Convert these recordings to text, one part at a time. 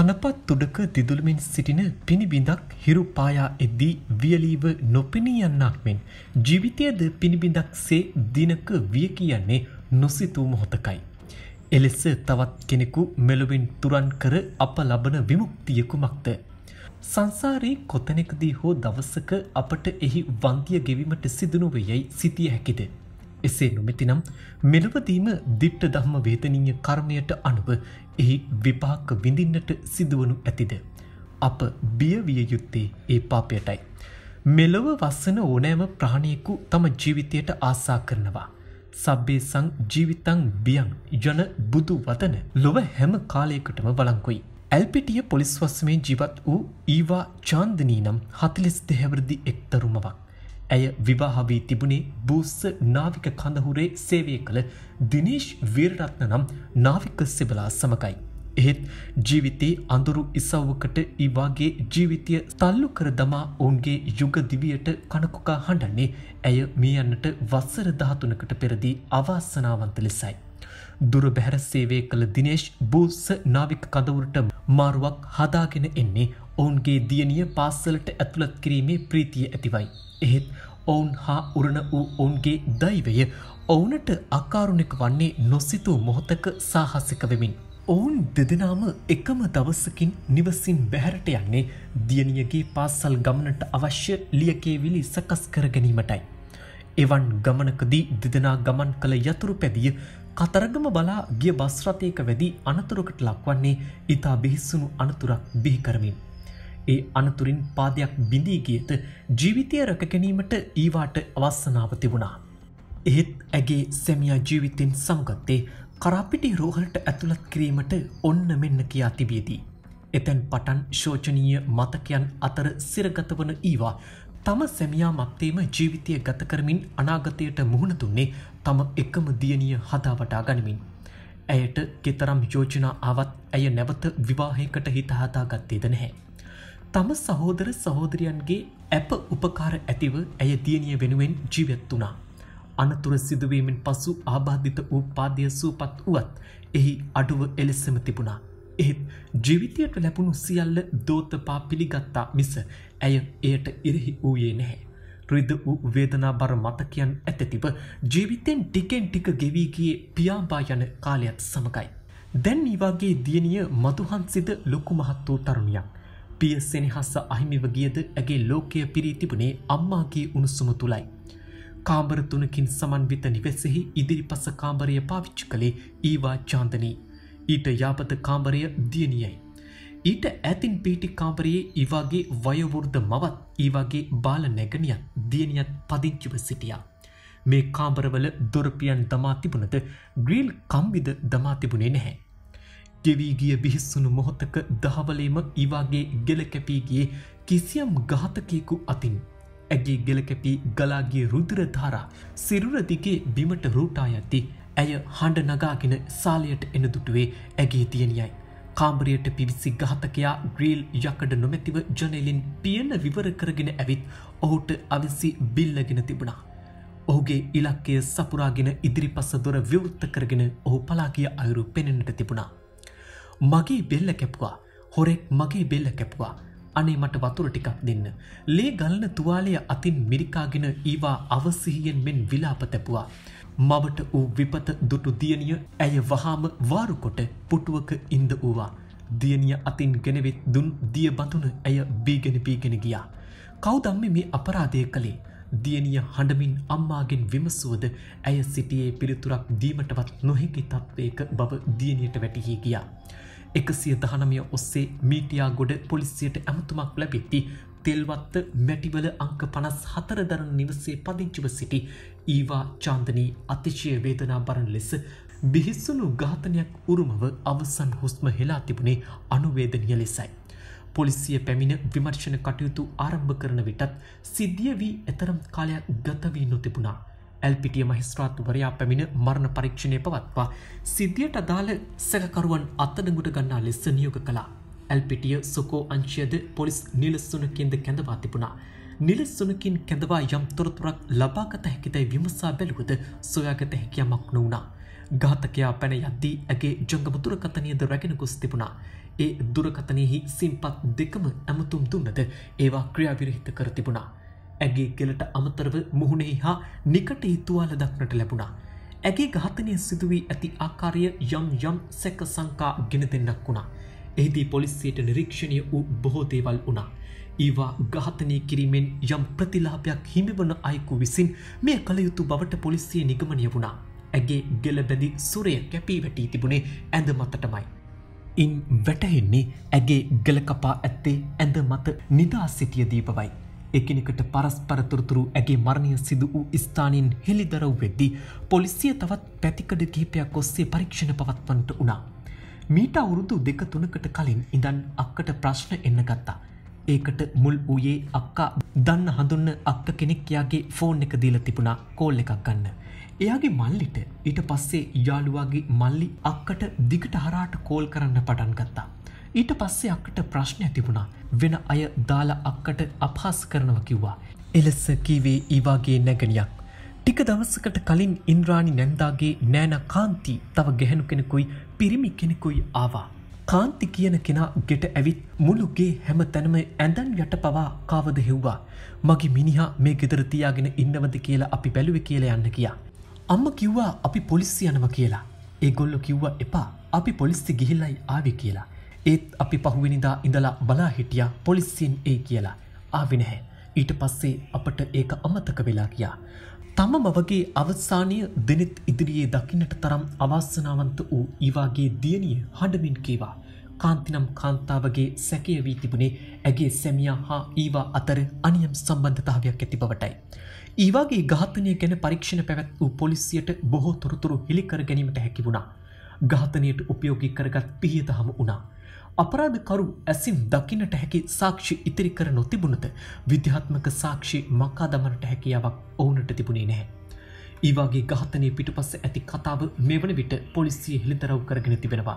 තනපත් තුඩක දිදුළමින් සිටින පිණිබිඳක් හිරු පායා එද්දී වියලීව නොපෙනී යන්නක් මෙන් ජීවිතයද පිණිබිඳක් සේ දිනක විය කියන්නේ නොසිතූ මොහොතකයි. එලෙස තවත් කෙනෙකු මෙලොවින් තුරන් කර අප ලබන විමුක්තිය කුමක්ද. සංසාරයේ කොතැනෙකදී හෝ දවසක අපට එහි වන්දිය ගෙවීමට සිදුනුව යැයි සිතිය හැකිද. එසේ නොමැතිනම් මෙලවදීම දිට්ට දහම වේතනීය කර්මයට අනුව එහි විපාක විඳින්නට සිදුවනු ඇතිද. අප බියවිය යුත්තේ ඒ පාපයටයි. මෙලොව වස්සන ඕනෑම ප්‍රාණයකු තම ජීවිතයට ආසා කරනවා. සබ්බේ සං ජීවිතං බියන් ජන බුදු වතන ලොව හැම කාලයකටම බලංකොයි. ඇල්පිටිය පොලිස්වස්සමේ ජීවත් වූ ඊවා චාන්දනී නම් හතිලිස් දෙහැවරදි එක්තරුමවක්. ඇය විවාහවී තිබුණේ බූස්ස නාවික කඳහුරේ සේවය කළ දිනේශ් වීරරත්න නම් නාවික සෙබලා සමකයි. එහෙත් ජීවිතයේ අඳුරු ඉසව්වකට ඉවාගේ ජීවිතය තල්ලු කර දමා ඔවුන්ගේ යුගදිවියට කණකුකා හඬන්නේ ඇය මියන්නට වස්සර දහතුනකට පෙරදී අවාසනාවන්ත ලෙසයි. දුර බැහැර සේවය කළ දිනේශ් බූස්ස නාවික කදවුරට මාරුවක් හදාගෙන එන්නේ ඔවුන්ගේ දියනිය පාස්සලට ඇතුළත් කිරීමේ ප්‍රීතිය ඇතිවයි. එහෙත් ඔවුන් හා උරණ වූ ඔවුන්ගේ දෛවය ඔවුනට අකාරුණෙක වන්නේ නොස්සිතූ මොහොතක සාහසික වෙමින්. ඔවුන් දෙදෙනාම එකම දවසකින් නිවසින් බැහැරට යන්නේ දියනියගේ පාස්සල් ගමනට අවශ්‍ය ලියකේවිලි සකස් කරගැනීමටයි. එවන් ගමනකදී දෙදෙනා ගමන් කළ යතුරු පැදිය කතරගම බලා ගිය බස්රථයක වැදී අනතුරකට ලක්වන්නේ ඉතා බිහිස්සුණු අනතුරක් බිහිකරමින්. ඒ අනතුරින් පාදයක් බිඳී ගියත ජීවිතය රැකගැනීමට ඊවාට අවස්සනාව තිබුණා. එහෙත් ඇගේ සැමියා ජීවිතෙන් සංගත්තේ කරාපිටි රෝහලට ඇතුළත් කිරීමට ඔන්න මෙන්න කියා තිබියදී. එතැන් පටන් ශෝචනීය මතකයන් අතර සිරගතවන ඊවා තම සැමියා මත්තේම ජීවිතය ගත කරමින් අනාගතයට මුහුණ දුන්නේ තම එකම දියණිය හදාවටා ගනිමින්. ඇයට කෙතරම් යෝජනා ආවත් ඇය නැවත විවාහයකට හිතහතා ගත්තේද නැහැ. තම සහෝදර සහෝදරියන්ගේ ඇප උපකාර ඇතිව ඇය දියනිය වෙනුවෙන් ජීවත් වනා. අනතුර සිදුවීමෙන් පසු ආබාධිත වූ පාදය සූපත් වුවත් එහි අඩුව එලෙස්සම තිබුණා. එහෙත් ජීවිතයට ලැබුණු සියල්ල දෝතපා පිළිගත්තා මිස ඇය එයට ඉරහි වූයේ නැහැ. රිද වූ වේදනා බර මතකයන් ඇතතිව ජීවිතෙන් ටිකෙන් ටික ගෙවීගේ පියාබා යන කාලයක්ත් සමඟයි. දැන් නිවාගේ දියනිය මතුහන්සිද ලොකු මහත් වූ තරුණයක්. පිය සෙනහස්ස අහිමිව ගියද ඇගේ ලෝකය පිරී තිබුණේ අම්මාගේ උණුසුම තුළයි. කාම්බරතුනකින් සමන්විත නිවෙසෙහි ඉදිරිපස කාම්බරය පාවිච්චි කළේ ඒවා චාන්දනී. ඊට යාපත කාම්බරය දියනියයි. ඊට ඇතින් පිටි කාම්බරයේ ඒවාගේ වයවෘර්ධ මවත් ඒවාගේ බාල නැගනියත් දියනියත් පදිංචිව සිටියා. මේ කාම්බරවල දොරපියන් දමා තිබුණද ග්‍රීල් කම්බිද දමා තිබුණේ නැහැ. ගෙවීගිය බිහිස්සුණු මොහොතක දහවලේම ඉවාගේ ගෙලකැපීගේ කිසියම් ගාතකයෙකු අතින්. ඇගේ ගෙලකැපී ගලාගේ රුදුරධාරා සිරුරදිගේ බිමට රූටා ඇති ඇය හඬ නගාගෙන සාලයට එන දුටුවේ ඇගේ තියනියයි. කාම්බරයට පිවිසි ගාතකයා ග්‍රීල් යකඩ නොමැතිව ජනෙලින් පියන විවර කරගෙන ඇවිත් ඔහුට අවිසි බිල්ලගෙන තිබුණා. ඔහුගේ ඉලක්කය සපුරාගෙන ඉදිරිපස්ස දොර විවෘත්ත කරගෙන ඔහු පලාගිය අයුරු පෙනෙනට තිබුණා. මගේ බෙල්ල කැප්වා හොරෙක් මගේ බෙල්ල කැප්වා අනේ මට වතුර ටිකක් දෙන්න. ලේ ගලන තුවාලය අතින් මිරිකාගෙන ඒවා අවසිහියෙන් මෙන් විලාප තැපුවා. මවට වූ විපත දුටු දියනිය ඇය වහාම වාරුකොට පුටුවක ඉන්ද වූවා. දියනිය අතින් ගෙනවෙත් දුන් දිය බඳුන ඇය බීගෙන පීගෙන ගියා. කෞදම්ම මේ අපරාධය කළේ. දියනිය හඬමින් අම්මාගෙන් විමසුවද ඇය සිටියේ පිළිතුරක් දීමටවත් නොහැකි තත්ත්වයක බව දියනියට වැටහි ගියා. එකසිය දහනමය ඔස්සේ මීටියා ගොඩ පොලිසියට ඇමතුමක් ලැබෙති. තෙල්වත්ත මැටිවල අංක පනස් හතර දරන නිවසේ පදිංචිව සිටි ඒවා චාන්දනී අතිශය වේදනා බරන් ලෙස බිහිස්සුණු ඝාතනයක් උරුමව අවසන් හුස්ම හෙලා තිබුණේ අනුවේදනිය ලෙසයි. පොලිසිය පැමිණ විමර්ශන කටයුතු ආරම්භ කරන විටත් සිද්ධිය වී එතරම් කාලයක් ගත වී නොතිබුණා. ඇල්පිටිය මහිස්ත්‍රාත්තුවරයා පැමිණ මරණ පරීක්ෂණය පවත්වා සිද්ධියට අදාළ සැකකරුවන් අත්තඩගුට ගන්නා ලෙස නියෝග කළා. ඇල්පිටිය සොකෝ අංශයද පොලිස් නිලස්සුනකින්ද කැඳවා තිබුණා. නිලස්සුනකින් කැඳවා යම් තොරතුරක් ලබාගත හැකිතැයි විමසා බැලුවද සොයාගත හැකියමක් නොවුණා. ඝාතකයා පැන යද්දී ඇගේ ජංගම දුරකථනයද රැගෙන ගොස් තිබුණා. ඒ දුරකථනයෙහි සිම්පත් දෙකම ඇමතුම් දුන්නද ඒවා ක්‍රියාවිරහිත කර තිබුණා. ඇගේ ගෙලට අමතරව මුහුණෙහි හා නිකට හිතුවාල දක්නට ලැබුණා. ඇගේ ඝාතනය සිදුවී ඇති ආකාරය යම් යම් සැක සංකා ගෙන දෙන්නක් වුණා. එහිදී පොලිසියට නිරීක්ෂණය වූ බොහෝ දේවල් වුණා. ඒවා ඝාතනය කිරීමෙන් යම් ප්‍රතිලාභයක් හිමිවන අයෙකු විසින් මේ කළයුතු බවට පොලිසිය නිගමනය වුණා. ඇගේ ගෙලබැඳි සුරය කැපී වැටී තිබුණේ ඇඳ මතටමයි. ඉන් වැටහෙන්නේ ඇගේ ගෙලකපා ඇත්තේ ඇඳ මත නිදා සිටිය දීපවයි. එකනිකට පරස්පරතුරතුරු ඇගේ මරණය සිදු වූ ස්ථානයෙන් හෙළිදරව් වෙද්දී පොලිසිය තවත් පැතිකඩ කිහිපයක් ඔස්සේ පරීක්ෂණ පවත්වන්නට වුණා. මීට අවුරුදු දෙක තුනකට කලින් ඉඳන් අක්කට ප්‍රශ්න එන්න ගත්තා. ඒකට මුල් වූයේ අක්කා දන්න හඳුන්න අක්ක කෙනෙක්යාගේ ෆෝන් එක දීල තිබුණා කෝල් එකක් ගන්න. එයාගේ මල්ලිට ඊට පස්සේ යාළුවාගේ මල්ලි අක්කට දිගට හරාට කෝල් කරන්න පටන් ගත්තා. ඊට පස්සේ අක්කට ප්‍රශ්නය තිබුණා වෙන අය දාල අක්කට අපහස් කරනව කිව්වා. එලෙස්ස කීවේ ඒවාගේ නැගනියක්. ටික දවස්සකට කලින් ඉන්ද්‍රාණි නැන්දාගේ නෑන කාන්ති තව ගැහැනු කෙනෙකුයි පිරිමි කෙනෙකුයි ආවා. කාන්ති කියන කෙනා ගෙට ඇවිත් මුළුගේ හැම තැනම ඇඳන් යට පවා කාවද හෙව්වා. මගේ මිනිහා මේ ගෙදරතියාගෙන ඉන්නවද කියලා අපි බැලුව කියල යන්න කියා. අම්ම කිව්වා අපි පොලිස්සි යනව කියලා. ඒගොල්ලො කිව්ව එපා අපි පොලිස්සි ගිහිල්ලයි ආවි කියලා. ඒත් අපි පහුවෙනිදා ඉඳලා බලා හිටියා පොලිසියෙන් ඒ කියලා ආවි නැහැ. ඊට පස්සේ අපට ඒක අමතක වෙලා ගියා. තම මවගේ අවසානය දෙනෙත් ඉදිරියේ දකින්නට තරම් අවාස්සනාවන්ත වූ ඊවාගේ දියණිය හඬමින් කීවා. කාන්තිනම් කාන්තාවගේ සැකය වී තිබුණේ ඇගේ සැමියා හා ඊවා අතර අනියම් සම්බන්ධතාවයක් ඇති බවටයි. ඊවාගේ ඝාතනය ගැන පරීක්ෂණ පැවැත් වූ පොලිසියට බොහෝ තොරතුරු හිළිකර ගැනීමට හැකි වුණා. ඝාතනයට උපයෝගී කරගත් පිහිය දහම වුණා. අපරාධකරු ඇසින් දකිනට හැකි සාක්ෂි ඉතිරි කර නොතිබුණත විද්‍යාත්මක සාක්ෂි මකා දමනට හැකියාවක් ඔවුනට තිබුණේ නැහැ. ඒවාගේ ගහතනය පිටුපස්ස ඇති කතාව මෙවන විට පොලිසිය හෙළිදරව් කරගෙන තිබෙනවා.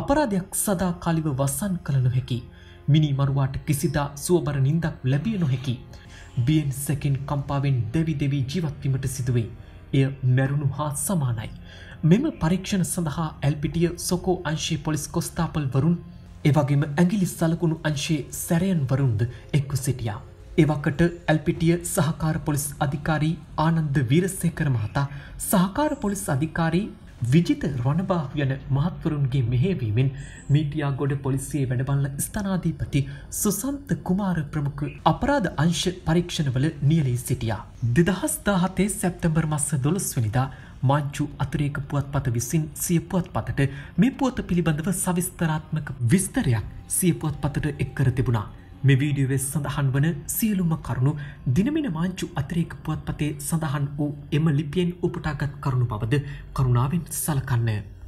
අපරාධයක් සදා කලිව වසන් කළ නොහැකි. මිනිමරුවාට කිසිදා සුවබර නින්දක් ලැබිය නොහැකි. බියෙන් සැකෙන් කම්පාවෙන් දෙවි දෙවී ජීවත්වීමට සිදුවේ. එය මැරුණු හා සමානයි. මෙම පරීක්ෂණ සඳහා ඇල්පිටිය සොකෝ අංශී පොලිස් කොස්ථාපල් වරුන් එවගේම ඇගිලි සලකුණු අංශයේ සැරයන්වරුන්ද එක්කු සිටියා. එවකට ඇල්පිටිය සහකාර පොලිස් අධිකාරී ආනන්ද වීරසේකර මහතා සහකාර පොලිස් අධිකාරී විජිත රණබා යන මහත්වරුන්ගේ මෙහෙවීමෙන් මීටියාගොඩ පොලිසියේ වැඩබල්ල ස්ථනාධීපති සුසන්ත කුමාර ප්‍රමුඛ අපරාධ අංශ පරීක්ෂණවල නියලී සිටියා. දෙදහස් දාහතේ සැප්තැම්බර් මස්ස දොළොස්වනිදා මංචු අතරේක පුවත්පත විසින් සිය පුවත්පතට මේ පුවත පිළිබඳව සවිස්තරාත්මක විස්තරයක් සිය පුවත්පතට එක්කර තිබුණා. මෙ වීඩියුවේ සඳහන් වන සියලුම කරුණු දිනමින මාංචු අතරේක පුවත්පතේ සඳහන් වූ එම ලිපියෙන් උපටාගත් කරුණු බවද කරුණාවෙන් සලකන්නේ.